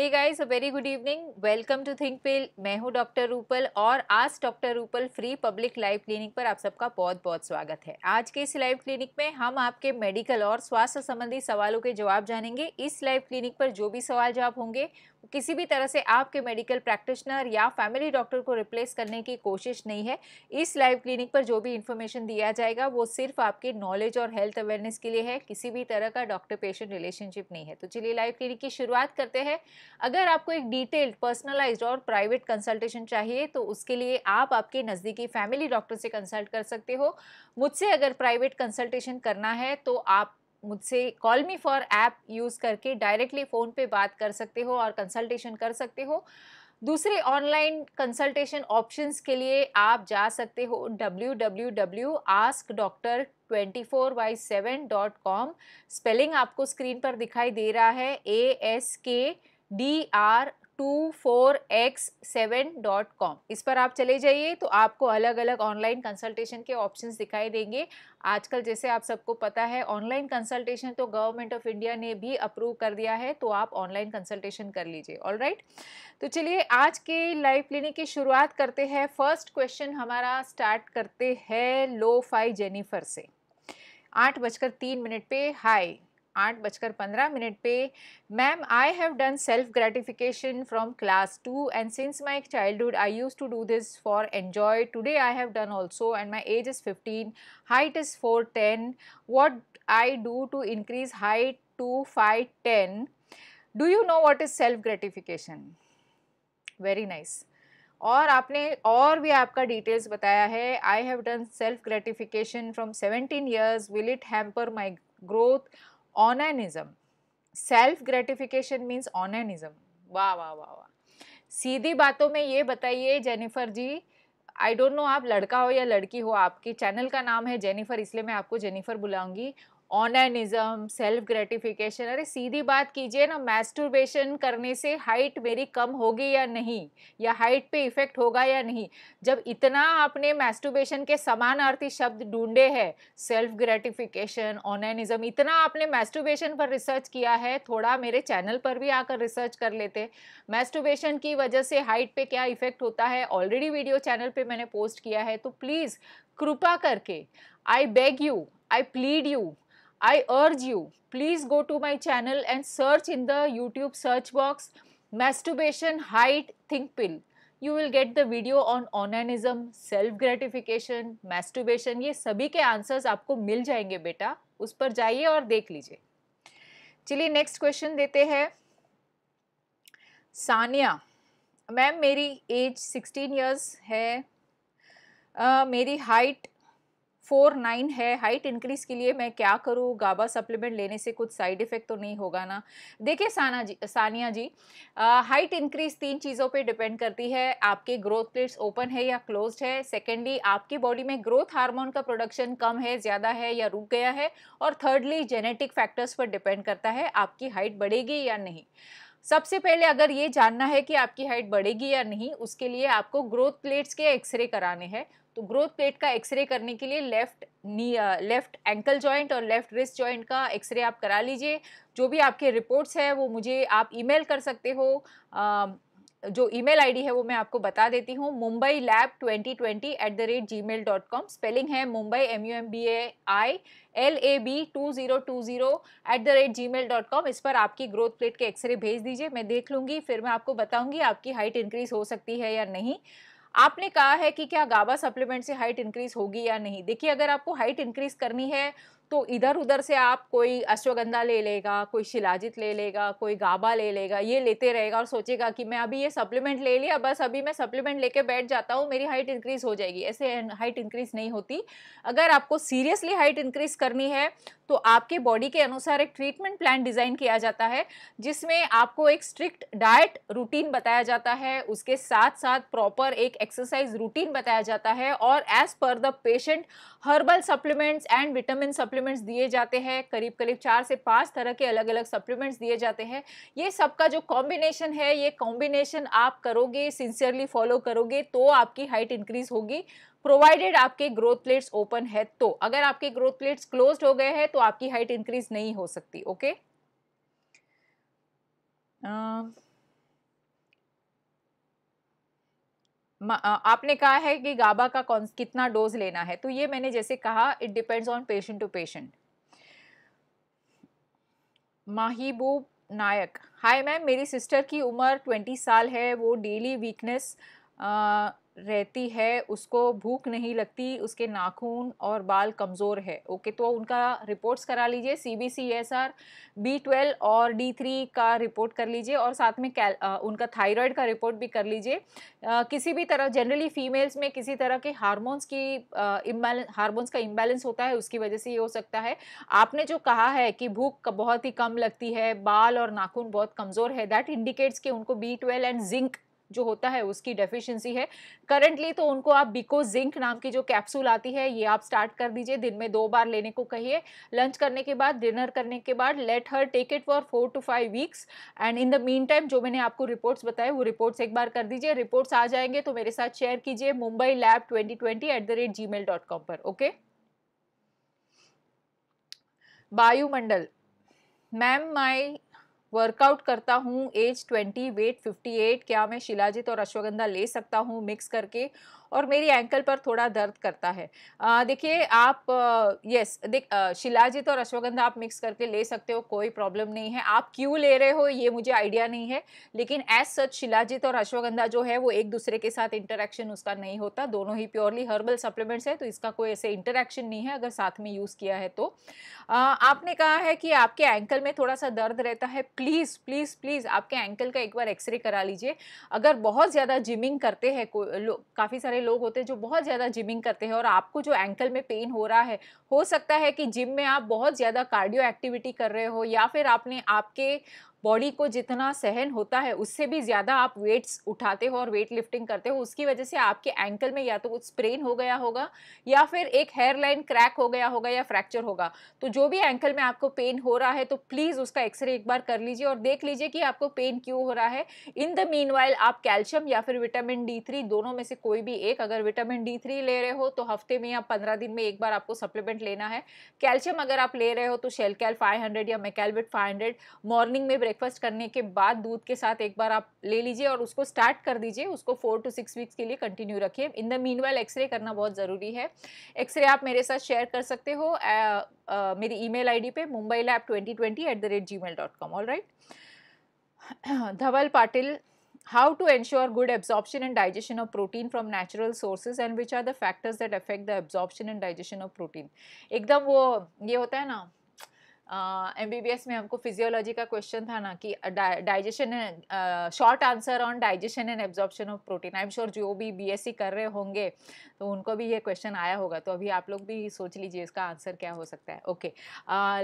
Hey guys a very good evening welcome to Think Pill मैं हूँ doctor Rupal और आज doctor Rupal free public live clinic पर आप सबका बहुत बहुत स्वागत है आज के इस लाइव क्लिनिक में हम आपके मेडिकल और स्वास्थ्य संबंधी सवालों के जवाब जानेंगे इस लाइव क्लिनिक पर जो भी सवाल जवाब होंगे किसी भी तरह से आपके मेडिकल प्रैक्टिशनर या फैमिली डॉक्टर को रिप्लेस करने की कोशिश नहीं है इस लाइव क्लिनिक पर जो भी इन्फॉर्मेशन दिया जाएगा वो सिर्फ आपके नॉलेज और हेल्थ अवेयरनेस के लिए है किसी भी तरह का डॉक्टर पेशेंट रिलेशनशिप नहीं है तो चलिए लाइव क्लिनिक की शुरुआत करते हैं अगर आपको एक डिटेल्ड पर्सनलाइज और प्राइवेट कंसल्टेशन चाहिए तो उसके लिए आप आपके नज़दीकी फैमिली डॉक्टर से कंसल्ट कर सकते हो मुझसे अगर प्राइवेट कंसल्टेशन करना है तो आप मुझसे call me for app use करके डायरेक्टली फ़ोन पे बात कर सकते हो और कंसल्टेशन कर सकते हो दूसरे ऑनलाइन कंसल्टेशन ऑप्शंस के लिए आप जा सकते हो W W W ask doctor twenty four by seven dot com spelling आपको स्क्रीन पर दिखाई दे रहा है A S K D R two four X seven dot com इस पर आप चले जाइए तो आपको अलग अलग ऑनलाइन कंसल्टेशन के ऑप्शंस दिखाई देंगे आजकल जैसे आप सबको पता है ऑनलाइन कंसल्टेशन तो गवर्नमेंट ऑफ इंडिया ने भी अप्रूव कर दिया है तो आप ऑनलाइन कंसल्टेशन कर लीजिए ऑल राइट तो चलिए आज के लाइव क्लिनिक की शुरुआत करते हैं फर्स्ट क्वेश्चन हमारा स्टार्ट करते हैं लो फाई जेनिफर से आठ बजकर तीन मिनट पे हाई आठ बजकर पंद्रह मिनट पे ma'am I have done self gratification from class two and since my childhood I use to do this for enjoy today I have done also and my age is fifteen height is four ten what I do to increase height to five ten do you know what is self gratification very nice और आपने और भी आपका details बताया है I have done self gratification from seventeen years will it hamper my growth onanism self gratification means onanism वाह वाह वाह वाह सीधी बातों में ये बताइए Jennifer ji I don't know आप लड़का हो या लड़की हो आपके चैनल का नाम है जेनिफर इसलिए मैं आपको जेनिफर बुलाऊंगी ऑनलाइनिज्म सेल्फ ग्रेटिफिकेशन अरे सीधी बात कीजिए ना मैस्टूरबेशन करने से हाइट मेरी कम होगी या नहीं या हाइट पे इफेक्ट होगा या नहीं जब इतना आपने मैस्टूबेशन के समानार्थी शब्द ढूंढे हैं सेल्फ ग्रेटिफिकेशन ऑनलाइनिज्म इतना आपने मैस्टूबेशन पर रिसर्च किया है थोड़ा मेरे चैनल पर भी आकर रिसर्च कर लेते मैस्टूबेशन की वजह से हाइट पर क्या इफेक्ट होता है ऑलरेडी वीडियो चैनल पर मैंने पोस्ट किया है तो प्लीज़ कृपा करके I beg you I plead you I urge you, please go to my channel and search in the YouTube search box masturbation height think pill. You will get the video on onanism, self gratification, masturbation ye sabhi ke answers aapko mil jayenge beta us par jaiye aur dekh lijiye चलिए next question देते हैं Sania ma'am मेरी age 16 years है uh, मेरी height four nine है height increase के लिए मैं क्या करूँ गाबा सप्लीमेंट लेने से कुछ साइड इफ़ेक्ट तो नहीं होगा ना देखिए साना जी सानिया जी हाइट इंक्रीज़ तीन चीज़ों पे डिपेंड करती है आपके ग्रोथ प्लेट्स ओपन है या क्लोज है सेकेंडली आपकी बॉडी में ग्रोथ हार्मोन का प्रोडक्शन कम है ज़्यादा है या रुक गया है और थर्डली जेनेटिक फैक्टर्स पर डिपेंड करता है आपकी हाइट बढ़ेगी या नहीं सबसे पहले अगर ये जानना है कि आपकी हाइट बढ़ेगी या नहीं उसके लिए आपको ग्रोथ प्लेट्स के एक्सरे कराने हैं तो ग्रोथ प्लेट का एक्सरे करने के लिए left knee left ankle joint और लेफ्ट रिस्ट जॉइंट का एक्सरे आप करा लीजिए जो भी आपके रिपोर्ट्स है वो मुझे आप ईमेल कर सकते हो आ, um, जो ईमेल आईडी है वो मैं आपको बता देती हूँ Mumbai lab twenty twenty at the rate Gmail dot com spelling है Mumbai M U M B A I L A B two zero two zero at the rate Gmail dot com इस पर आपकी growth plate के x ray भेज दीजिए मैं देख लूँगी फिर मैं आपको बताऊँगी आपकी हाइट इंक्रीज़ हो सकती है या नहीं आपने कहा है कि क्या गाबा सप्लीमेंट से हाइट इंक्रीज होगी या नहीं देखिए अगर आपको हाइट इंक्रीज करनी है तो इधर उधर से आप कोई अश्वगंधा ले लेगा कोई शिलाजित ले लेगा कोई गाबा ले लेगा ये लेते रहेगा और सोचेगा कि मैं अभी ये सप्लीमेंट ले लिया बस अभी मैं सप्लीमेंट लेके बैठ जाता हूँ मेरी हाइट इंक्रीज़ हो जाएगी ऐसे हाइट इंक्रीज़ नहीं होती अगर आपको सीरियसली हाइट इंक्रीज़ करनी है तो आपके बॉडी के अनुसार एक ट्रीटमेंट प्लान डिज़ाइन किया जाता है जिसमें आपको एक स्ट्रिक्ट डाइट रूटीन बताया जाता है उसके साथ साथ प्रॉपर एक एक्सरसाइज रूटीन बताया जाता है और as per the patient herbal supplements and vitamin supplement supplements दिए जाते हैं करीब करीब चार से पांच तरह के अलग अलग सप्लीमेंट्स दिए जाते हैं ये सबका जो कॉम्बिनेशन है ये कॉम्बिनेशन आप करोगे सिंसियरली फॉलो करोगे तो आपकी हाइट इंक्रीज होगी प्रोवाइडेड आपके ग्रोथ प्लेट्स ओपन है तो अगर आपके ग्रोथ प्लेट्स क्लोज हो गए हैं तो आपकी हाइट इंक्रीज नहीं हो सकती ओके okay? uh... आपने कहा है कि गाबा का कौन कितना डोज लेना है तो ये मैंने जैसे कहा it depends on patient to patient Mahibub Nayak hi ma'am मेरी सिस्टर की उम्र ट्वेंटी साल है वो डेली वीकनेस रहती है उसको भूख नहीं लगती उसके नाखून और बाल कमज़ोर है ओके तो उनका रिपोर्ट्स करा लीजिए C B C S R B twelve और डी थ्री का रिपोर्ट कर लीजिए और साथ में कैल उनका थायराइड का रिपोर्ट भी कर लीजिए किसी भी तरह जनरली फीमेल्स में किसी तरह के हारमोन्स की इम्बैलेंस हार्मोन्स का इम्बैलेंस होता है उसकी वजह से ये हो सकता है आपने जो कहा है कि भूख बहुत ही कम लगती है बाल और नाखून बहुत कमज़ोर है दैट इंडिकेट्स कि उनको बी ट्वेल्व एंड जिंक जो होता है उसकी डेफिशिएंसी है करंटली तो उनको आप बिको जिंक नाम की जो कैप्सूल आती है ये आप स्टार्ट कर दीजिए दिन में दो बार लेने को कहिए लंच करने के बाद डिनर करने के बाद let her take it for four to five weeks and in the meantime जो मैंने आपको रिपोर्ट्स बताए वो रिपोर्ट्स एक बार कर दीजिए रिपोर्ट्स आ जाएंगे तो मेरे साथ शेयर कीजिए Mumbai lab twenty twenty at the rate Gmail dot com पर okay Vayumandal ma'am my workout करता हूँ एज 20 वेट 58 क्या मैं शिलाजित और अश्वगंधा ले सकता हूँ मिक्स करके और मेरी एंकल पर थोड़ा दर्द करता है देखिए आप यस देख शिलाजित और अश्वगंधा आप मिक्स करके ले सकते हो कोई प्रॉब्लम नहीं है आप क्यों ले रहे हो ये मुझे आइडिया नहीं है लेकिन एज सच शिलाजीत और अश्वगंधा जो है वो एक दूसरे के साथ इंटरेक्शन उसका नहीं होता दोनों ही प्योरली हर्बल सप्लीमेंट्स है तो इसका कोई ऐसे इंटरेक्शन नहीं है अगर साथ में यूज़ किया है तो आपने कहा है कि आपके एंकल में थोड़ा सा दर्द रहता है प्लीज़ प्लीज़ प्लीज़ आपके एंकल का एक बार एक्सरे करा लीजिए अगर बहुत ज़्यादा जिमिंग करते हैं काफ़ी सारे सारे लोग होते हैं जो बहुत ज़्यादा जिमिंग करते हैं और आपको जो एंकल में पेन हो रहा है हो सकता है कि जिम में आप बहुत ज़्यादा कार्डियो एक्टिविटी कर रहे हो या फिर आपने आपके बॉडी को जितना सहन होता है उससे भी ज़्यादा आप वेट्स उठाते हो और वेट लिफ्टिंग करते हो उसकी वजह से आपके एंकल में या तो कुछ स्प्रेन हो गया होगा या फिर एक हेयर लाइन क्रैक हो गया होगा या फ्रैक्चर होगा तो जो भी एंकल में आपको पेन हो रहा है तो प्लीज़ उसका एक्सरे एक बार कर लीजिए और देख लीजिए कि आपको पेन क्यों हो रहा है इन द मीन आप कैल्शियम या फिर विटामिन डी थ्री दोनों में से कोई भी एक अगर विटामिन डी थ्री ले रहे हो तो हफ्ते में या पंद्रह दिन में एक बार आपको सप्लीमेंट लेना है कैल्शियम अगर आप ले रहे हो तो शेल कैल फाइव हंड्रेड या मेकेलविट फाइव मॉर्निंग में ब्रेकफास्ट करने के बाद दूध के साथ एक बार आप ले लीजिए और उसको स्टार्ट कर दीजिए उसको फोर टू सिक्स वीक्स के लिए कंटिन्यू रखिए इन द मीन एक्सरे करना बहुत ज़रूरी है एक्सरे आप मेरे साथ शेयर कर सकते हो आ, आ, मेरी ईमेल आईडी पे Mumbai lab twenty twenty at the rate Gmail dot com all right Dhaval Patil how to ensure good absorption and digestion of protein from natural sources and which are the factors that affect the absorption and digestion of protein एकदम वो ये होता है ना M B B S में हमको physiology का question था ना कि digestion short answer on digestion and absorption of protein I am sure जो भी बी एस सी कर रहे होंगे तो उनको भी ये क्वेश्चन आया होगा तो अभी आप लोग भी सोच लीजिए इसका आंसर क्या हो सकता है okay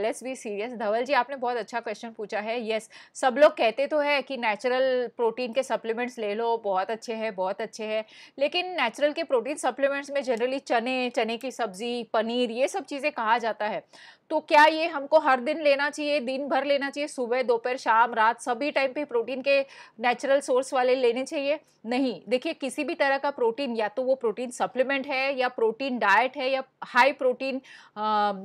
let's be serious Dhaval ji आपने बहुत अच्छा क्वेश्चन पूछा है येस yes, सब लोग कहते तो है कि नेचुरल प्रोटीन के सप्लीमेंट्स ले लो बहुत अच्छे हैं बहुत अच्छे हैं लेकिन नेचुरल के प्रोटीन सप्लीमेंट्स में जनरली चने चने की सब्ज़ी पनीर ये सब चीज़ें कहा जाता है तो क्या ये हमको हर हर दिन लेना चाहिए दिन भर लेना चाहिए सुबह दोपहर शाम रात सभी टाइम पे प्रोटीन के नेचुरल सोर्स वाले लेने चाहिए नहीं देखिए किसी भी तरह का प्रोटीन या तो वो प्रोटीन सप्लीमेंट है या प्रोटीन डाइट है या हाई प्रोटीन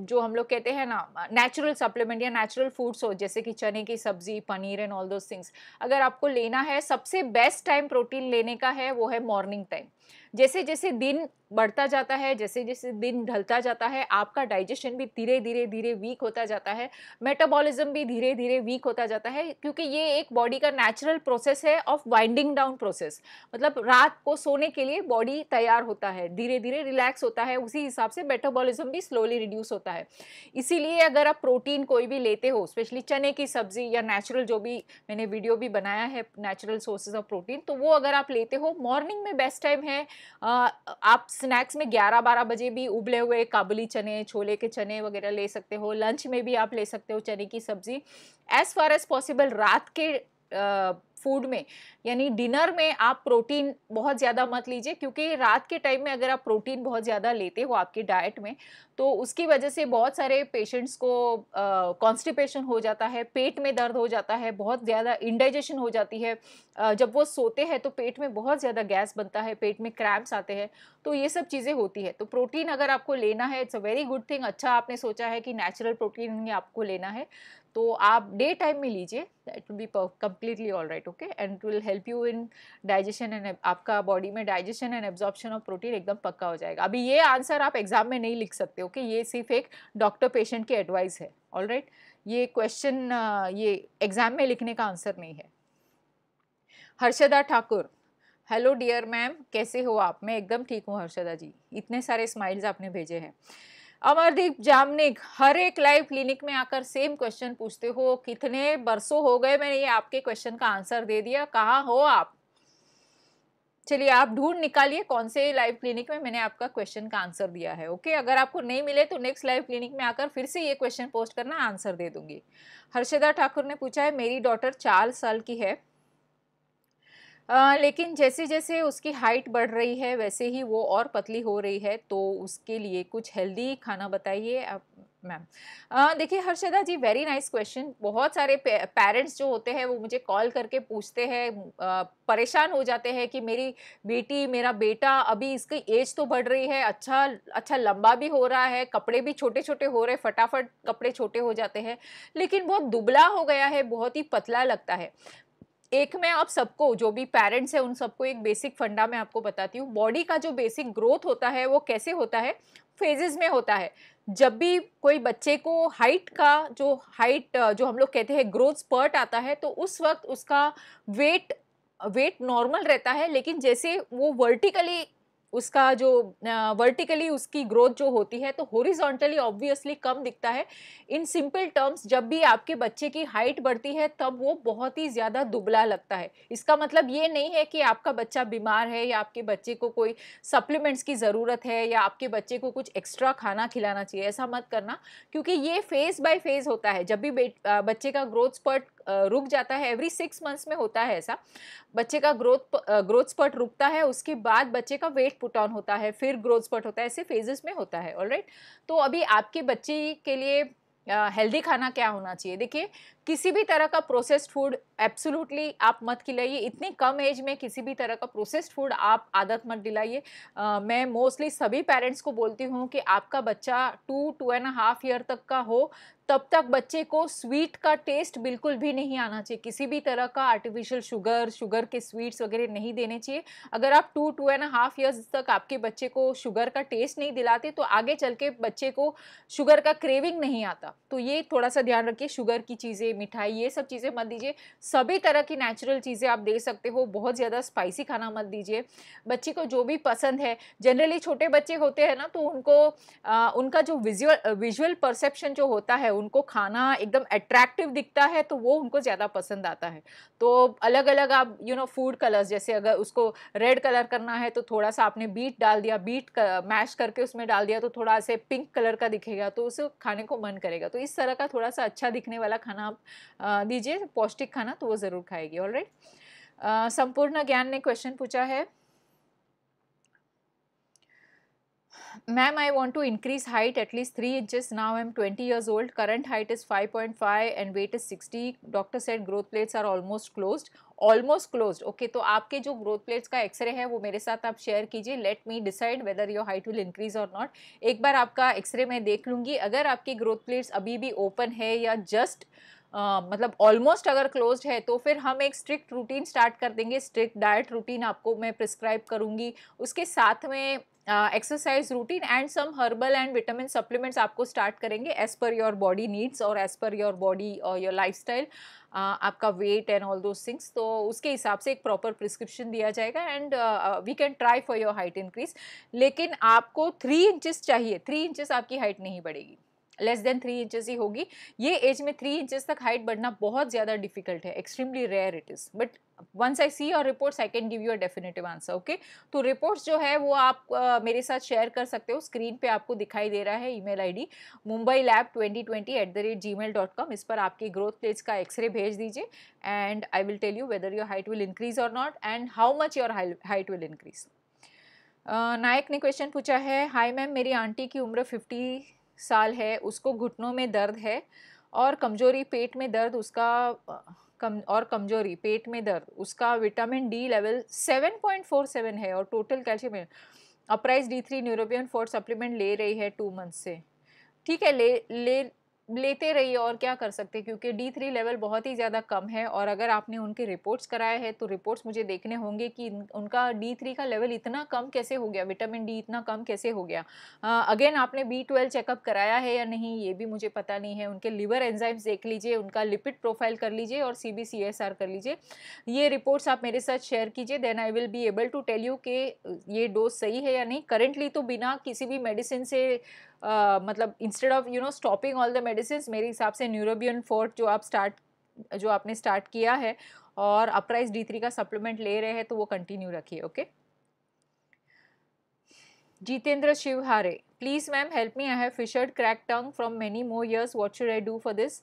जो हम लोग कहते हैं ना नेचुरल सप्लीमेंट या नेचुरल फूड्स हो जैसे कि चने की सब्जी paneer and all those things अगर आपको लेना है सबसे बेस्ट टाइम प्रोटीन लेने का है वो है मॉर्निंग टाइम जैसे जैसे दिन बढ़ता जाता है जैसे जैसे दिन ढलता जाता है आपका डाइजेशन भी धीरे धीरे धीरे वीक होता जाता है मेटाबॉलिज्म भी धीरे धीरे वीक होता जाता है क्योंकि ये एक बॉडी का नेचुरल प्रोसेस है ऑफ वाइंडिंग डाउन प्रोसेस मतलब रात को सोने के लिए बॉडी तैयार होता है धीरे धीरे रिलैक्स होता है उसी हिसाब से मेटाबॉलिज्म भी स्लोली रिड्यूस होता है इसीलिए अगर आप प्रोटीन कोई भी लेते हो स्पेशली चने की सब्ज़ी या नेचुरल जो भी मैंने वीडियो भी बनाया है नेचुरल सोर्सेज ऑफ प्रोटीन तो वो अगर आप लेते हो मॉर्निंग में बेस्ट टाइम है आप स्नैक्स में 11-12 बजे भी उबले हुए काबुली चने छोले के चने वगैरह ले सकते हो लंच में भी आप ले सकते हो चने की सब्ज़ी एज़ फार एज़ पॉसिबल रात के फूड में यानी डिनर में आप प्रोटीन बहुत ज़्यादा मत लीजिए क्योंकि रात के टाइम में अगर आप प्रोटीन बहुत ज़्यादा लेते हो आपकी डाइट में तो उसकी वजह से बहुत सारे पेशेंट्स को कॉन्स्टिपेशन हो जाता है पेट में दर्द हो जाता है बहुत ज़्यादा इंडाइजेशन हो जाती है आ, जब वो सोते हैं तो पेट में बहुत ज़्यादा गैस बनता है पेट में क्रैम्प्स आते हैं तो ये सब चीज़ें होती है तो प्रोटीन अगर आपको लेना है it's a very good thing अच्छा आपने सोचा है कि नेचुरल प्रोटीन ही आपको लेना है तो आप डे टाइम में लीजिए that will be completely all right okay and it will help you in digestion and आपका बॉडी में digestion and absorption of protein एकदम पक्का हो जाएगा अभी ये आंसर आप एग्जाम में नहीं लिख सकते ओके okay? ये सिर्फ एक डॉक्टर पेशेंट की एडवाइस है ऑल राइट right? ये क्वेश्चन ये एग्जाम में लिखने का आंसर नहीं है Harshada Thakur hello dear ma'am कैसे हो आप मैं एकदम ठीक हूँ हर्षदा जी इतने सारे स्माइल्स आपने भेजे हैं अमरदीप जामनिक हर एक लाइव क्लिनिक में आकर सेम क्वेश्चन पूछते हो कितने बरसों हो गए मैंने ये आपके क्वेश्चन का आंसर दे दिया कहाँ हो आप चलिए आप ढूंढ निकालिए कौन से लाइव क्लिनिक में मैंने आपका क्वेश्चन का आंसर दिया है ओके अगर आपको नहीं मिले तो नेक्स्ट लाइव क्लिनिक में आकर फिर से ये क्वेश्चन पोस्ट करना आंसर दे दूंगी हर्षदा ठाकुर ने पूछा है मेरी डॉटर चार साल की है आ, लेकिन जैसे जैसे उसकी हाइट बढ़ रही है वैसे ही वो और पतली हो रही है तो उसके लिए कुछ हेल्दी खाना बताइए आप मैम देखिए Harshada ji very nice question बहुत सारे पेरेंट्स जो होते हैं वो मुझे कॉल करके पूछते हैं परेशान हो जाते हैं कि मेरी बेटी मेरा बेटा अभी इसकी एज तो बढ़ रही है अच्छा अच्छा लंबा भी हो रहा है कपड़े भी छोटे छोटे हो रहे फटाफट कपड़े छोटे हो जाते हैं लेकिन बहुत दुबला हो गया है बहुत ही पतला लगता है एक मैं आप सबको जो भी पेरेंट्स हैं उन सबको एक बेसिक फंडा मैं आपको बताती हूँ बॉडी का जो बेसिक ग्रोथ होता है वो कैसे होता है फेजेस में होता है जब भी कोई बच्चे को हाइट का जो हाइट जो हम लोग कहते हैं ग्रोथ स्पर्ट आता है तो उस वक्त उसका वेट वेट नॉर्मल रहता है लेकिन जैसे वो वर्टिकली उसका जो वर्टिकली उसकी ग्रोथ जो होती है तो होरिजॉन्टली ऑब्वियसली कम दिखता है इन सिंपल टर्म्स जब भी आपके बच्चे की हाइट बढ़ती है तब वो बहुत ही ज़्यादा दुबला लगता है इसका मतलब ये नहीं है कि आपका बच्चा बीमार है या आपके बच्चे को कोई सप्लीमेंट्स की ज़रूरत है या आपके बच्चे को कुछ एक्स्ट्रा खाना खिलाना चाहिए ऐसा मत करना क्योंकि ये फेज़ बाई फेज़ होता है जब भी बच्चे का ग्रोथ स्पर्ट रुक जाता है एवरी सिक्स मंथ्स में होता है ऐसा बच्चे का ग्रोथ ग्रोथ स्पर्ट रुकता है उसके बाद बच्चे का वेट पुट ऑन होता है फिर ग्रोथ स्पर्ट होता है ऐसे फेजेस में होता है ऑलराइट तो अभी आपके बच्चे के लिए हेल्दी खाना क्या होना चाहिए देखिए किसी भी तरह का प्रोसेस्ड फूड एब्सोल्युटली आप मत खिलाइए इतने कम एज में किसी भी तरह का प्रोसेस्ड फूड आप आदत मत दिलाइए मैं मोस्टली सभी पेरेंट्स को बोलती हूँ कि आपका बच्चा two two and half year तक का हो तब तक बच्चे को स्वीट का टेस्ट बिल्कुल भी नहीं आना चाहिए किसी भी तरह का आर्टिफिशियल शुगर शुगर के स्वीट्स वगैरह नहीं देने चाहिए अगर आप two two and half years तक आपके बच्चे को शुगर का टेस्ट नहीं दिलाते तो आगे चल के बच्चे को शुगर का क्रेविंग नहीं आता तो ये थोड़ा सा ध्यान रखिए शुगर की चीज़ें मिठाई ये सब चीज़ें मत दीजिए सभी तरह की नेचुरल चीज़ें आप दे सकते हो बहुत ज़्यादा स्पाइसी खाना मत दीजिए बच्चे को जो भी पसंद है जनरली छोटे बच्चे होते हैं ना तो उनको आ, उनका जो विजुअल विजुअल परसेप्शन जो होता है उनको खाना एकदम अट्रैक्टिव दिखता है तो वो उनको ज़्यादा पसंद आता है तो अलग अलग आप यू नो फूड कलर्स जैसे अगर उसको रेड कलर करना है तो थोड़ा सा आपने बीट डाल दिया बीट कर, मैश करके उसमें डाल दिया तो थोड़ा से पिंक कलर का दिखेगा तो उसे खाने को मन करेगा तो इस तरह का थोड़ा सा अच्छा दिखने वाला खाना आप दीजिए पौष्टिक खाना तो वो ज़रूर खाएगी ऑल राइट संपूर्ण ज्ञान ने क्वेश्चन पूछा है ma'am I want to increase height at least three inches now I am twenty years old current height is five point five and weight is sixty doctor said growth plates are almost close almost close okay तो आपके जो growth plates का x ray है वो मेरे साथ आप share कीजिए let me decide whether your height will increase और नॉट एक बार आपका एक्सरे मैं देख लूंगी अगर आपकी ग्रोथ प्लेट्स अभी भी ओपन है या जस्ट मतलब ऑलमोस्ट अगर क्लोज है तो फिर हम एक स्ट्रिक्ट रूटीन स्टार्ट कर देंगे स्ट्रिक्ट डाइट रूटीन आपको मैं प्रिस्क्राइब करूँगी उसके साथ में exercise routine and some herbal and vitamin supplements आपको स्टार्ट करेंगे as per your body needs और एज़ पर योर बॉडी और योर लाइफ आपका weight and all those things तो उसके हिसाब से एक प्रॉपर प्रिस्क्रिप्शन दिया जाएगा and we can try for your height increase लेकिन आपको थ्री इंचज़ चाहिए थ्री इंचज़ आपकी हाइट नहीं बढ़ेगी लेस देन थ्री इंचेस ही होगी ये एज में थ्री इंचेस तक हाइट बढ़ना बहुत ज़्यादा डिफिकल्ट है extremely rare it is but once I see your reports I can give you a definitive answer okay तो रिपोर्ट्स जो है वो आप uh, मेरे साथ शेयर कर सकते हो स्क्रीन पे आपको दिखाई दे रहा है email ID Mumbai lab twenty twenty at the rate Gmail dot com इस पर आपकी ग्रोथ प्लेज का एक्सरे भेज दीजिए and I will tell you whether your height will increase और not and how much your height will increase Nayak ने question पूछा है हाई मैम मेरी आंटी की उम्र फिफ्टी साल है उसको घुटनों में दर्द है और कमज़ोरी पेट में दर्द उसका कम और कमज़ोरी पेट में दर्द उसका विटामिन डी लेवल 7.47 है और total calcium Uprise D three Neurobion four supplement ले रही है टू मंथ से ठीक है ले ले लेते रहिए और क्या कर सकते क्योंकि डी थ्री लेवल बहुत ही ज़्यादा कम है और अगर आपने उनके रिपोर्ट्स कराए हैं तो रिपोर्ट्स मुझे देखने होंगे कि उनका डी थ्री का लेवल इतना कम कैसे हो गया विटामिन डी इतना कम कैसे हो गया अगेन हाँ, आपने बी ट्वेल्व चेकअप कराया है या नहीं ये भी मुझे पता नहीं है उनके लिवर एंजाइम्स देख लीजिए उनका लिपिड प्रोफाइल कर लीजिए और C B C S R कर लीजिए ये रिपोर्ट्स आप मेरे साथ शेयर कीजिए then I will be able to tell you कि ये डोज सही है या नहीं करेंटली तो बिना किसी भी मेडिसिन से मतलब instead of you know stopping all the medicine मेरे हिसाब से न्यूरोबियन फोर्ट जो आप स्टार्ट जो आपने स्टार्ट किया है और अपराइज डी थ्री का सप्लीमेंट ले रहे हैं तो वो कंटिन्यू रखिए okay okay? Jitendra Shivhare please ma'am help me I have fissured crack tongue from many more years what should I do for this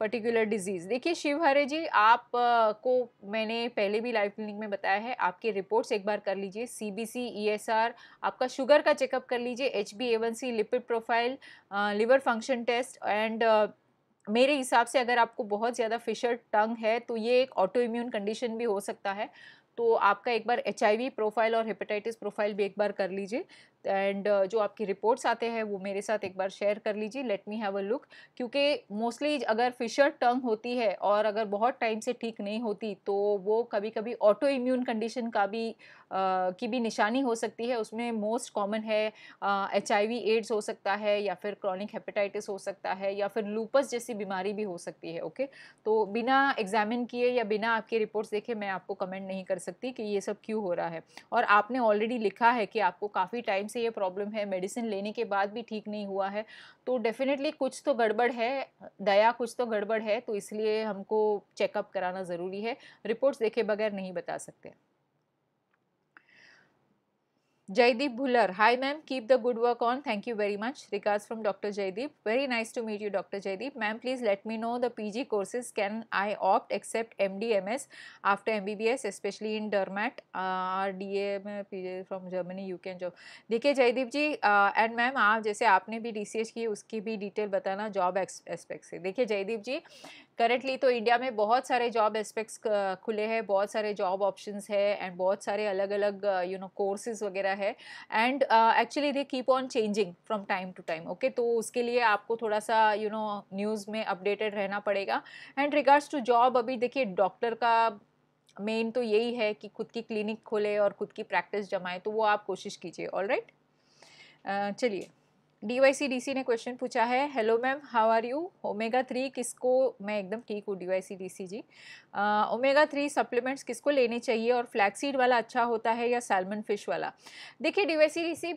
particular disease देखिए शिव हरे जी आप आ, को मैंने पहले भी लाइव क्लिनिक में बताया है आपके रिपोर्ट्स एक बार कर लीजिए C B C E S R आपका शुगर का चेकअप कर लीजिए H B A one C lipid profile liver function test and मेरे हिसाब से अगर आपको बहुत ज़्यादा फिशर टंग है तो ये एक ऑटो इम्यून कंडीशन भी हो सकता है तो आपका एक बार एच आई वी प्रोफाइल और हेपेटाइटिस प्रोफाइल भी एक बार कर लीजिए एंड uh, जो आपकी रिपोर्ट्स आते हैं वो मेरे साथ एक बार शेयर कर लीजिए let me have a look क्योंकि मोस्टली अगर फिशर टंग होती है और अगर बहुत टाइम से ठीक नहीं होती तो वो कभी कभी ऑटो इम्यून कंडीशन का भी uh, की भी निशानी हो सकती है उसमें मोस्ट कॉमन है एच आई एड्स हो सकता है या फिर क्रॉनिक हेपेटाइटिस हो सकता है या फिर लूपस जैसी बीमारी भी हो सकती है ओके okay? तो बिना एग्जामिन किए या बिना आपके रिपोर्ट्स देखे मैं आपको कमेंट नहीं कर सकती कि ये सब क्यों हो रहा है और आपने ऑलरेडी लिखा है कि आपको काफ़ी टाइम से ये प्रॉब्लम है मेडिसिन लेने के बाद भी ठीक नहीं हुआ है तो डेफिनेटली कुछ तो गड़बड़ है दया कुछ तो गड़बड़ है तो इसलिए हमको चेकअप कराना ज़रूरी है रिपोर्ट्स देखे बगैर नहीं बता सकते Jaydeep Bhular. Hi ma'am, keep the good work on. Thank you very much. Regards from Dr. Jaydeep Very nice to meet you Dr. Jaydeep Ma'am, please let me know the PG courses can I opt except MD MS after MBBS especially in Dermat RDA में PG from Germany you can job. देखिए जयदीप जी and ma'am आप जैसे आपने भी D की उसकी भी detail बताना जॉब एस्पेक्ट से देखिए जयदीप जी करेंटली तो इंडिया में बहुत सारे जॉब एस्पेक्ट्स खुले हैं बहुत सारे जॉब ऑप्शंस है एंड बहुत सारे अलग अलग यू नो कोर्सेज वगैरह है and actually they keep on changing from time to time okay तो उसके लिए आपको थोड़ा सा यू नो न्यूज़ में अपडेटेड रहना पड़ेगा एंड रिगार्ड्स टू जॉब अभी देखिए डॉक्टर का मेन तो यही है कि खुद की क्लिनिक खोले और खुद की प्रैक्टिस जमाए तो वो आप कोशिश कीजिए ऑल राइट right? uh, चलिए डी ने क्वेश्चन पूछा है hello ma'am how are you omega three किसको मैं एकदम ठीक हूँ D ji omega three supplements किसको लेने चाहिए और फ्लैक्सीड वाला अच्छा होता है या सैलमन फिश वाला देखिए डी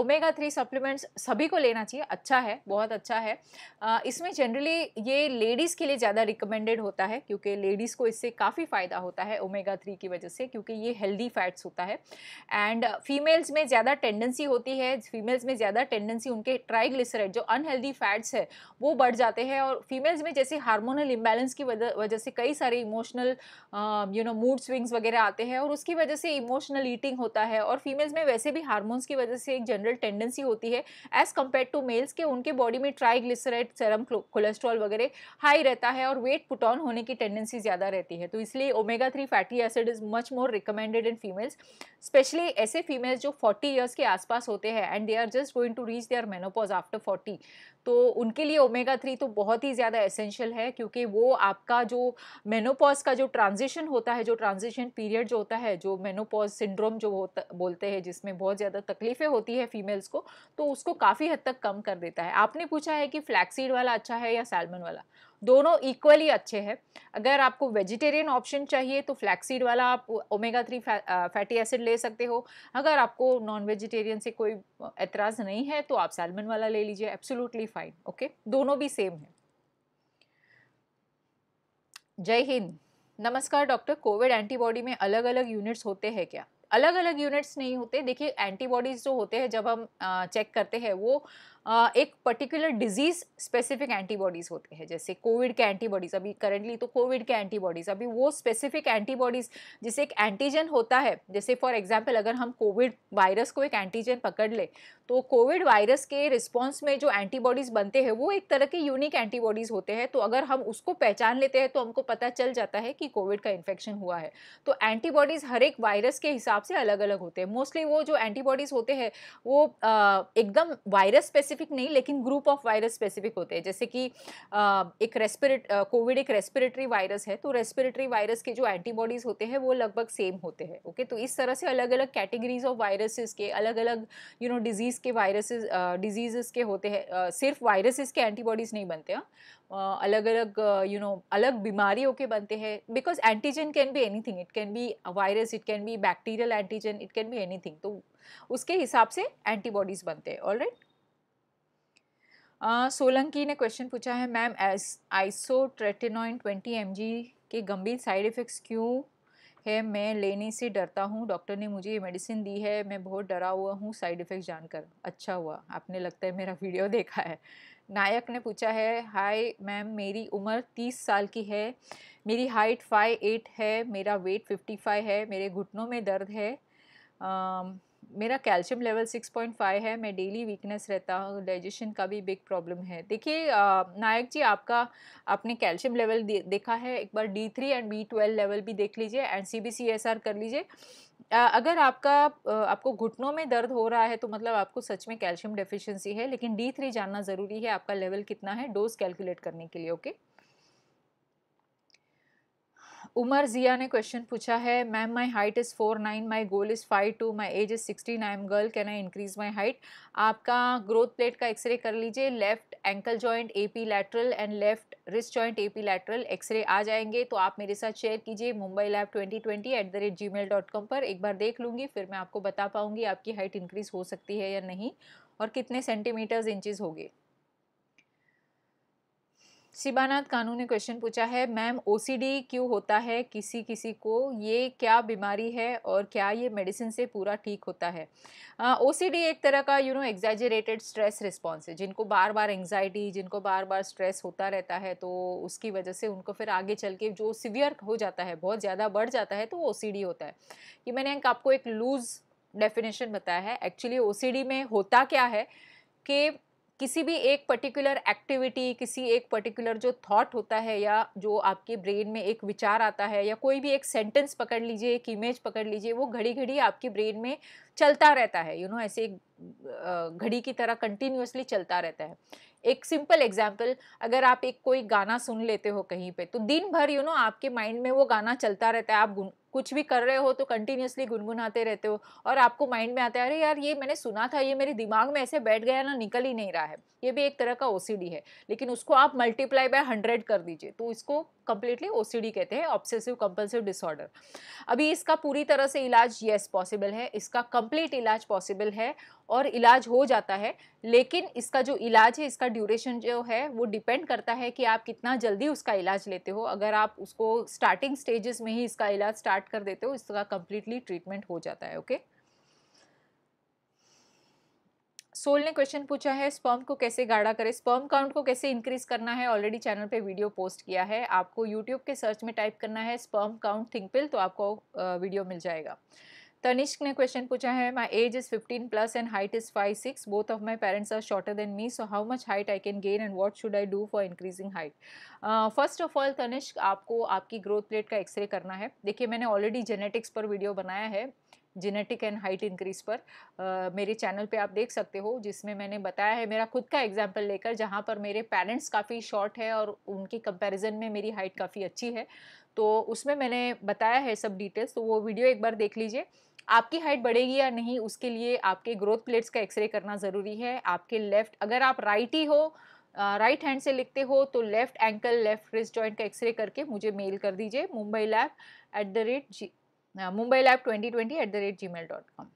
ओमेगा थ्री सप्लीमेंट्स सभी को लेना चाहिए अच्छा है बहुत अच्छा है uh, इसमें जनरली ये लेडीज़ के लिए ज़्यादा रिकमेंडेड होता है क्योंकि लेडीज़ को इससे काफ़ी फ़ायदा होता है ओमेगा थ्री की वजह से क्योंकि ये हेल्दी फैट्स होता है एंड फीमेल्स में ज़्यादा टेंडेंसी होती है फीमेल्स में ज़्यादा टेंडेंसी उनके ट्राइग्लिसराइड जो अनहेल्दी फैट्स है वो बढ़ जाते हैं और फीमेल्स में जैसे हार्मोनल इम्बैलेंस की वजह से कई सारे emotional you know mood swings वगैरह आते हैं और उसकी वजह से इमोशनल ईटिंग होता है और फीमेल्स में वैसे भी हार्मोन्स की वजह से एक जनरल टेंडेंसी होती है एज़ कम्पेयर टू मेल्स के उनके बॉडी में ट्राइग्लिसराइड सेरम कोलेस्ट्रॉल वगैरह हाई रहता है और वेट पुट ऑन होने की टेंडेंसी ज़्यादा रहती है तो इसलिए omega three fatty acid is much more recommended in females specially ऐसे फीमेल्स जो 40 ईयर्स के आसपास होते हैं and they are just going to reach their menopause after forty तो उनके लिए ओमेगा थ्री तो बहुत ही ज़्यादा एसेंशियल है क्योंकि वो आपका जो मेनोपॉज का जो ट्रांजिशन होता है जो ट्रांजिशन पीरियड जो होता है जो मेनोपॉज सिंड्रोम जो होता बोलते हैं जिसमें बहुत ज़्यादा तकलीफ़ें होती है फीमेल्स को तो उसको काफ़ी हद तक कम कर देता है आपने पूछा है कि फ्लैक्सीड वाला अच्छा है या सैलमन वाला दोनों इक्वली अच्छे हैं अगर आपको वेजिटेरियन ऑप्शन चाहिए तो फ्लैक्सीड वाला आप ओमेगा थ्री फैटी एसिड ले सकते हो अगर आपको नॉन वेजिटेरियन से कोई एतराज़ नहीं है तो आप सैलमन वाला ले लीजिए एब्सोल्युटली फ़ाइन ओके दोनों भी सेम है जय हिंद नमस्कार डॉक्टर कोविड एंटीबॉडी में अलग अलग यूनिट्स होते हैं क्या अलग अलग यूनिट्स नहीं होते देखिए एंटीबॉडीज़ जो होते हैं जब हम चेक करते हैं वो एक पर्टिकुलर डिजीज़ स्पेसिफिक एंटीबॉडीज़ होते हैं जैसे कोविड के एंटीबॉडीज़ अभी करेंटली तो कोविड के एंटीबॉडीज़ अभी वो स्पेसिफिक एंटीबॉडीज़ जिसे एक एंटीजन होता है जैसे फॉर एग्जांपल अगर हम कोविड वायरस को एक एंटीजन पकड़ ले तो कोविड वायरस के रिस्पॉन्स में जो एंटीबॉडीज़ बनते हैं वो एक तरह के यूनिक एंटीबॉडीज़ होते हैं तो अगर हम उसको पहचान लेते हैं तो हमको पता चल जाता है कि कोविड का इन्फेक्शन हुआ है तो एंटीबॉडीज़ हर एक वायरस के हिसाब से अलग अलग होते हैं मोस्टली वो जो एंटीबॉडीज़ होते हैं वो एकदम वायरस स्पेसिफिक स्पेसिफिक नहीं लेकिन ग्रुप ऑफ वायरस स्पेसिफिक होते हैं जैसे कि एक रेस्पिरेट कोविड एक रेस्पिरेटरी वायरस है तो रेस्पिरेटरी वायरस के जो एंटीबॉडीज़ होते हैं वो लगभग सेम होते हैं ओके तो इस तरह से अलग अलग कैटेगरीज ऑफ वायरसेस के अलग अलग यू नो डिजीज़ के वायरसेस डिजीज़ के होते हैं सिर्फ वायरसेस के एंटीबॉडीज़ नहीं बनते हैं अलग अलग यू नो अलग बीमारियों के बनते हैं because antigen can be anything it can be virus it can be bacterial antigen it can be anything तो उसके हिसाब से एंटीबॉडीज़ बनते हैं ऑल right? सोलंकी ने क्वेश्चन पूछा है ma'am S twenty M G के गंभीर साइड इफ़ेक्ट्स क्यों है मैं लेने से डरता हूँ डॉक्टर ने मुझे ये मेडिसिन दी है मैं बहुत डरा हुआ हूँ साइड इफ़ेक्ट जानकर अच्छा हुआ आपने लगता है मेरा वीडियो देखा है नायक ने पूछा है हाय मैम मेरी उम्र तीस साल की है मेरी हाइट फाइव एट है मेरा वेट फिफ्टी फाइव है मेरे घुटनों में दर्द है आ, मेरा कैल्शियम लेवल 6.5 है मैं डेली वीकनेस रहता हूँ डाइजेशन का भी बिग प्रॉब्लम है देखिए नायक जी आपका आपने कैल्शियम लेवल दे, देखा है एक बार D three and B twelve level भी देख लीजिए and C B C S R कर लीजिए अगर आपका आपको घुटनों में दर्द हो रहा है तो मतलब आपको सच में कैल्शियम डेफिशिएंसी है लेकिन डी थ्री जानना ज़रूरी है आपका लेवल कितना है डोज कैलकुलेट करने के लिए ओके okay? उमर जिया ने क्वेश्चन पूछा है ma'am my height is four nine my goal is five two my age is sixteen I am girl can I increase my height आपका ग्रोथ प्लेट का एक्सरे कर लीजिए left ankle joint A P lateral and left wrist joint A P lateral X-ray आ जाएंगे तो आप मेरे साथ शेयर कीजिए Mumbai lab twenty twenty at the rate Gmail dot com पर एक बार देख लूँगी फिर मैं आपको बता पाऊँगी आपकी हाइट इंक्रीज़ हो सकती है या नहीं और कितने सेंटीमीटर्स इंचज़ होगी शिबानाथ कानू ने क्वेश्चन पूछा है मैम ओसीडी क्यों होता है किसी किसी को ये क्या बीमारी है और क्या ये मेडिसिन से पूरा ठीक होता है ओसीडी uh, एक तरह का you know exaggerated stress response है जिनको बार बार एंग्जाइटी जिनको बार बार स्ट्रेस होता रहता है तो उसकी वजह से उनको फिर आगे चल के जो सिवियर हो जाता है बहुत ज़्यादा बढ़ जाता है तो वो ओ होता है ये मैंने आपको एक लूज़ डेफिनेशन बताया है एक्चुअली ओ में होता क्या है कि किसी भी एक पर्टिकुलर एक्टिविटी किसी एक पर्टिकुलर जो थॉट होता है या जो आपके ब्रेन में एक विचार आता है या कोई भी एक सेंटेंस पकड़ लीजिए एक इमेज पकड़ लीजिए वो घड़ी घड़ी आपके ब्रेन में चलता रहता है यू you नो know, ऐसे एक घड़ी की तरह कंटिन्यूसली चलता रहता है एक सिंपल एग्जाम्पल अगर आप एक कोई गाना सुन लेते हो कहीं पे तो दिन भर यू you नो know, आपके माइंड में वो गाना चलता रहता है आप कुछ भी कर रहे हो तो कंटिन्यूसली गुनगुनाते रहते हो और आपको माइंड में आता है अरे यार ये मैंने सुना था ये मेरे दिमाग में ऐसे बैठ गया ना निकल ही नहीं रहा है ये भी एक तरह का ओ है लेकिन उसको आप मल्टीप्लाई बाय हंड्रेड कर दीजिए तो इसको कंप्लीटली ओ कहते हैं ऑब्सेसिव कंपल्सिव डिसऑर्डर अभी इसका पूरी तरह से इलाज येस पॉसिबल है इसका कंप्लीट इलाज पॉसिबल है और इलाज हो जाता है लेकिन इसका जो इलाज है इसका ड्यूरेशन जो है वो डिपेंड करता है कि आप कितना जल्दी उसका इलाज लेते हो अगर आप उसको स्टार्टिंग स्टेजेस में ही इसका इलाज स्टार्ट स्टार्ट कर देते हो इसका कंप्लीटली ट्रीटमेंट हो जाता है ओके सोल ने क्वेश्चन पूछा है स्पर्म को कैसे गाढ़ा करें स्पर्म काउंट को कैसे इंक्रीज करना है ऑलरेडी चैनल पे वीडियो पोस्ट किया है आपको यूट्यूब के सर्च में टाइप करना है स्पर्म काउंट थिंकपिल तो आपको वीडियो मिल जाएगा तनिष्क ने क्वेश्चन पूछा है my age is fifteen plus and height is five six both of my parents are shorter than me so how much height I can gain and what should I do for increasing height first of all Tanishq आपको आपकी growth plate का x ray करना है देखिए मैंने already genetics पर video बनाया है जेनेटिक एंड हाइट इंक्रीज पर uh, मेरे चैनल पे आप देख सकते हो जिसमें मैंने बताया है मेरा खुद का एग्जाम्पल लेकर जहाँ पर मेरे पेरेंट्स काफ़ी शॉर्ट है और उनकी कंपैरिजन में मेरी हाइट काफ़ी अच्छी है तो उसमें मैंने बताया है सब डिटेल्स तो वो वीडियो एक बार देख लीजिए आपकी हाइट बढ़ेगी या नहीं उसके लिए आपके ग्रोथ प्लेट्स का एक्सरे करना ज़रूरी है आपके लेफ़्ट अगर आप राइट ही हो राइट हैंड से लिखते हो तो left ankle left wrist joint का एक्सरे करके मुझे मेल कर दीजिए Mumbai lab at the rate G Mumbai lab twenty twenty at the rate Gmail dot com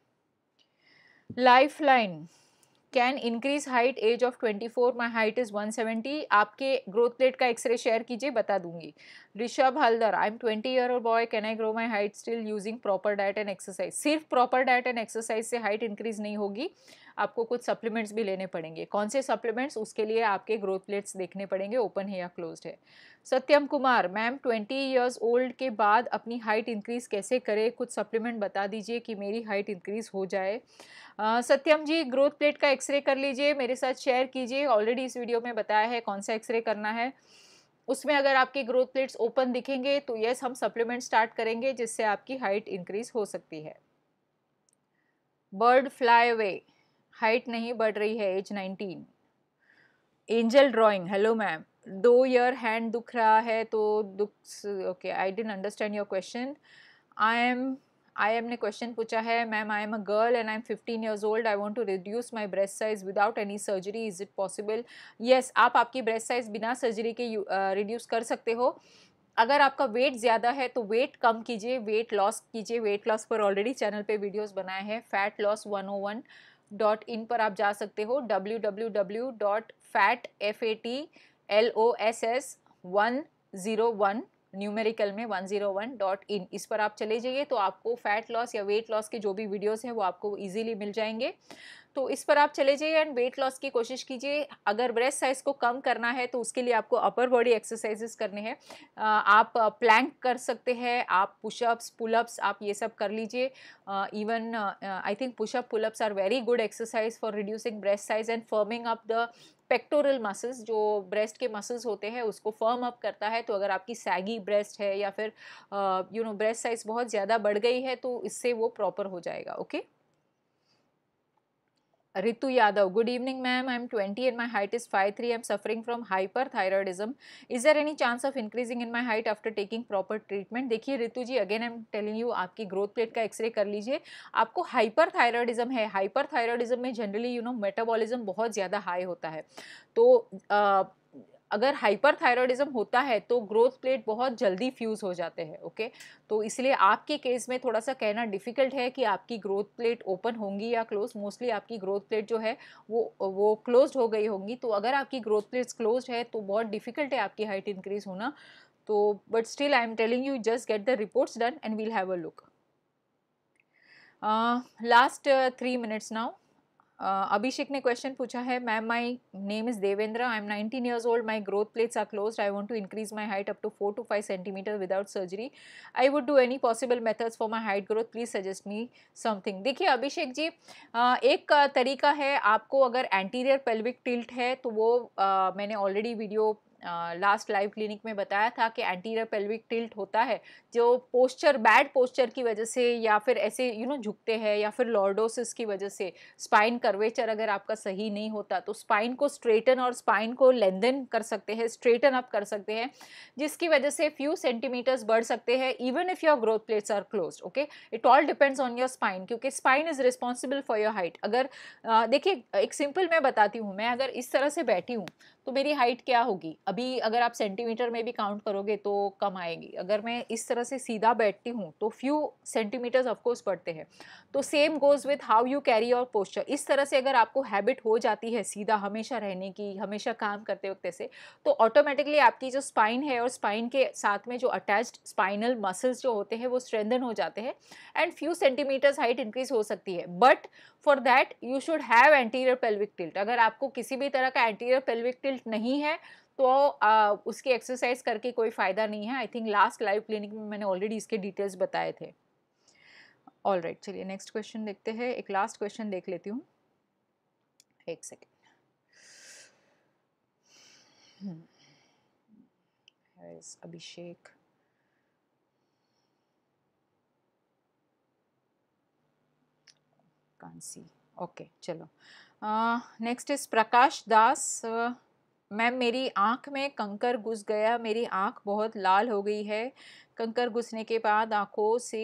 life line can increase height age of 24 my height is 170 आपके growth plate का X-ray share कीजिए बता दूंगी Rishabh Haldar I am twenty year old boy can I grow my height still using proper diet and exercise सिर्फ proper diet and exercise से height increase नहीं होगी आपको कुछ सप्लीमेंट्स भी लेने पड़ेंगे कौन से सप्लीमेंट्स उसके लिए आपके ग्रोथ प्लेट्स देखने पड़ेंगे ओपन है या क्लोज है Satyam Kumar ma'am twenty years old के बाद अपनी हाइट इंक्रीज़ कैसे करें कुछ सप्लीमेंट बता दीजिए कि मेरी हाइट इंक्रीज़ हो जाए सत्यम जी ग्रोथ प्लेट का एक्सरे कर लीजिए मेरे साथ शेयर कीजिए ऑलरेडी इस वीडियो में बताया है कौन सा एक्सरे करना है उसमें अगर आपके ग्रोथ प्लेट्स ओपन दिखेंगे तो यस हम सप्लीमेंट स्टार्ट करेंगे जिससे आपकी हाइट इंक्रीज हो सकती है बर्ड फ्लाई अवे हाइट नहीं बढ़ रही है age nineteen angel drawing hello ma'am दो ईयर हैंड दुख रहा है तो दुख okay I don't understand your question I am I am ने क्वेश्चन पूछा है ma'am I am a girl and I am fifteen years old I want to reduce my breast size without any surgery is it possible yes आप आपकी breast size बिना surgery के reduce uh, कर सकते हो अगर आपका वेट ज़्यादा है तो वेट कम कीजिए वेट लॉस कीजिए वेट लॉस पर ऑलरेडी चैनल पे वीडियोस बनाए हैं फैट लॉस 101 डॉट इन पर आप जा सकते हो W W W dot fat F A T L O S S one zero one numerical में one zero one dot in इस पर आप चले जाइए तो आपको फैट लॉस या वेट लॉस के जो भी वीडियोस हैं वो आपको इजीली मिल जाएंगे तो इस पर आप चले जाइए एंड वेट लॉस की कोशिश कीजिए अगर ब्रेस्ट साइज़ को कम करना है तो उसके लिए आपको अपर बॉडी एक्सरसाइजेस करने हैं आप प्लैंक कर सकते हैं आप पुशअप्स पुलअप्स आप ये सब कर लीजिए even I think pushup pullups are very good exercise for reducing breast size and firming up the pectoral muscles जो ब्रेस्ट के मसल्स होते हैं उसको फर्म अप करता है तो अगर आपकी सैगी ब्रेस्ट है या फिर यू नो ब्रेस्ट साइज़ बहुत ज़्यादा बढ़ गई है तो इससे वो प्रॉपर हो जाएगा okay okay? Ritu Yadav, good evening ma'am. I am 20 and my height is 5'3. I am suffering from hyperthyroidism. Is there any chance of increasing in my height after taking proper treatment? देखिए Ritu ji again I telling you aapki growth plate ka x-ray kar lijiye aapko hyperthyroidism hai hyperthyroidism mein generally you know metabolism bahut zyada high hota hai to uh, अगर hyperthyroidism होता है तो growth plate बहुत जल्दी fuse हो जाते हैं okay तो इसलिए आपके केस में थोड़ा सा कहना डिफ़िकल्ट है कि आपकी ग्रोथ प्लेट ओपन होंगी या क्लोज मोस्टली आपकी ग्रोथ प्लेट जो है वो वो क्लोज हो गई होंगी तो अगर आपकी ग्रोथ प्लेट्स क्लोज है तो बहुत डिफ़िकल्ट है आपकी हाइट इंक्रीज़ होना तो but still I am telling you just get the reports done and we'll have a look last three minutes now Abhishek uh, ने क्वेश्चन पूछा है ma'am my name is Devendra I am nineteen years old my growth plates are close I want to increase my height up to four to five centimetre without surgery I would do any possible methods for my height growth please suggest me something देखिए अभिषेक जी uh, एक uh, तरीका है आपको अगर anterior pelvic tilt है तो वो मैंने already video last live clinic में बताया था कि एंटीरियर पेल्विक टिल्ट होता है जो पोस्चर बैड पोस्चर की वजह से या फिर ऐसे यू नो झुकते हैं या फिर लॉर्डोसिस की वजह से स्पाइन कर्वेचर अगर आपका सही नहीं होता तो स्पाइन को स्ट्रेटन और स्पाइन को लेंदन कर सकते हैं स्ट्रेटन अप कर सकते हैं जिसकी वजह से फ्यू सेंटीमीटर्स बढ़ सकते हैं even if your growth plates are close okay it all depends on your spine क्योंकि spine is responsible for your height अगर देखिए एक सिंपल मैं बताती हूँ मैं अगर इस तरह से बैठी हूँ तो मेरी हाइट क्या होगी अभी अगर आप सेंटीमीटर में भी काउंट करोगे तो कम आएगी अगर मैं इस तरह से सीधा बैठती हूँ तो फ्यू सेंटीमीटर्स ऑफकोर्स पड़ते हैं तो same goes with how you carry your posture इस तरह से अगर आपको हैबिट हो जाती है सीधा हमेशा रहने की हमेशा काम करते वक्त ऐसे तो ऑटोमेटिकली आपकी जो स्पाइन है और स्पाइन के साथ में जो अटैच्ड स्पाइनल मसल्स जो होते हैं वो स्ट्रेंदन हो जाते हैं and few centimetres height increase हो सकती है but for that you should have anterior pelvic tilt अगर आपको किसी भी तरह का एंटीरियर पेल्विक टिल्ट नहीं है तो uh, उसकी एक्सरसाइज करके कोई फ़ायदा नहीं है I think last live clinic में मैंने ऑलरेडी इसके डिटेल्स बताए थे ऑल राइट चलिए नेक्स्ट क्वेश्चन देखते हैं एक लास्ट क्वेश्चन देख लेती हूँ एक second Abhishek hmm. Can't okay चलो next is Prakash Das uh, ma'am मेरी आँख में कंकर घुस गया मेरी आँख बहुत लाल हो गई है कंकर घुसने के बाद आँखों से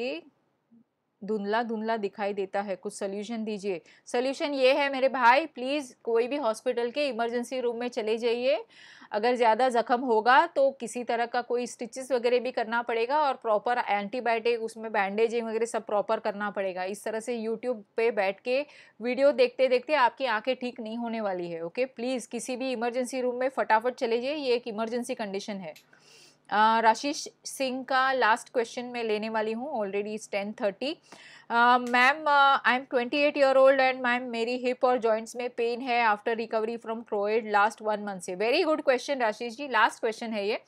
धुंधला धुंधला दिखाई देता है कुछ सोल्यूशन दीजिए सोल्यूशन ये है मेरे भाई प्लीज़ कोई भी हॉस्पिटल के इमरजेंसी रूम में चले जाइए अगर ज़्यादा ज़ख्म होगा तो किसी तरह का कोई स्टिचेस वगैरह भी करना पड़ेगा और प्रॉपर एंटीबायोटिक उसमें बैंडेजिंग वगैरह सब प्रॉपर करना पड़ेगा इस तरह से यूट्यूब पे बैठ के वीडियो देखते देखते आपकी आंखें ठीक नहीं होने वाली है ओके प्लीज़ किसी भी इमरजेंसी रूम में फटाफट चले जाइए ये एक इमरजेंसी कंडीशन है राशिश uh, सिंह का लास्ट क्वेश्चन मैं लेने वाली हूँ already is ten thirty ma'am I am twenty eight year old and ma'am मेरी हिप और जॉइंट्स में पेन है after recovery from Covid last one month से very good question Rashish ji last question है ये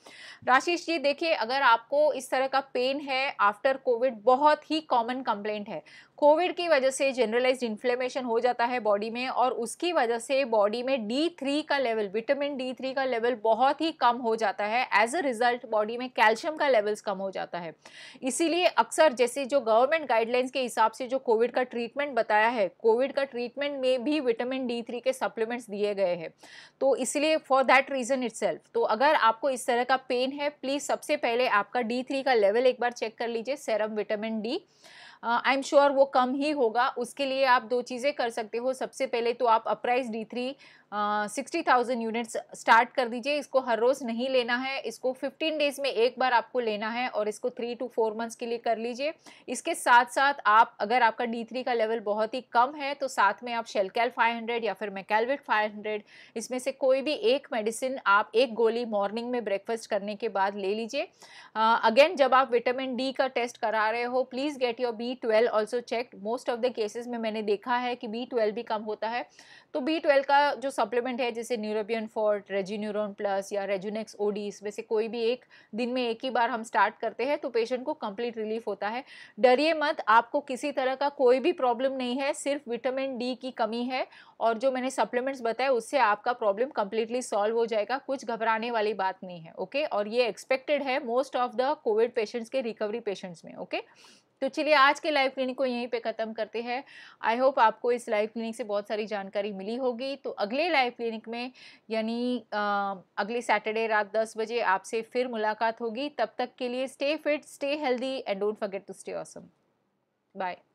राशिश जी देखिए अगर आपको इस तरह का पेन है आफ्टर कोविड बहुत ही कॉमन कंप्लेंट है कोविड की वजह से जनरलाइज इन्फ्लेमेशन हो जाता है बॉडी में और उसकी वजह से बॉडी में डी थ्री का लेवल विटामिन डी थ्री का लेवल बहुत ही कम हो जाता है एज अ रिजल्ट बॉडी में कैल्शियम का लेवल्स कम हो जाता है इसीलिए अक्सर जैसे जो गवर्नमेंट गाइडलाइंस के हिसाब से जो कोविड का ट्रीटमेंट बताया है कोविड का ट्रीटमेंट में भी विटामिन डी थ्री के सप्लीमेंट्स दिए गए हैं तो इसलिए फॉर दैट रीज़न इट तो अगर आपको इस तरह का पेन है प्लीज़ सबसे पहले आपका डी थ्री का लेवल एक बार चेक कर लीजिए serum vitamin D I am sure वो कम ही होगा उसके लिए आप दो चीज़ें कर सकते हो सबसे पहले तो आप Uprise D three sixty thousand units start कर दीजिए इसको हर रोज़ नहीं लेना है इसको फिफ्टीन डेज़ में एक बार आपको लेना है और इसको थ्री टू फोर मंथ्स के लिए कर लीजिए इसके साथ साथ आप अगर आपका डी थ्री का लेवल बहुत ही कम है तो साथ में आप शेलकैल फाइव हंड्रेड या फिर मैकेलविट फाइव हंड्रेड इसमें से कोई भी एक मेडिसिन आप एक गोली मॉर्निंग में ब्रेकफास्ट करने के बाद ले लीजिए अगेन जब आप विटामिन डी का टेस्ट करा रहे हो please get your B twelve also check most of the cases में मैंने देखा है कि बी ट्वेल्व भी कम होता है तो बी ट्वेल्व का जो सप्लीमेंट है जैसे न्यूरोपियन फोर्ट रेजून्यूरोन प्लस या रेजुनेक्स ओडी इसमें से कोई भी एक दिन में एक ही बार हम स्टार्ट करते हैं तो पेशेंट को कंप्लीट रिलीफ होता है डरिए मत आपको किसी तरह का कोई भी प्रॉब्लम नहीं है सिर्फ विटामिन डी की कमी है और जो मैंने सप्लीमेंट्स बताए उससे आपका प्रॉब्लम कंप्लीटली सॉल्व हो जाएगा कुछ घबराने वाली बात नहीं है ओके और ये एक्सपेक्टेड है most of the Covid patients के रिकवरी पेशेंट्स में ओके तो चलिए आज के लाइव क्लिनिक को यहीं पे ख़त्म करते हैं आई होप आपको इस लाइव क्लिनिक से बहुत सारी जानकारी मिली होगी तो अगले लाइव क्लिनिक में यानी अगले सैटरडे रात 10 बजे आपसे फिर मुलाकात होगी तब तक के लिए stay fit stay healthy and don't forget to stay awesome bye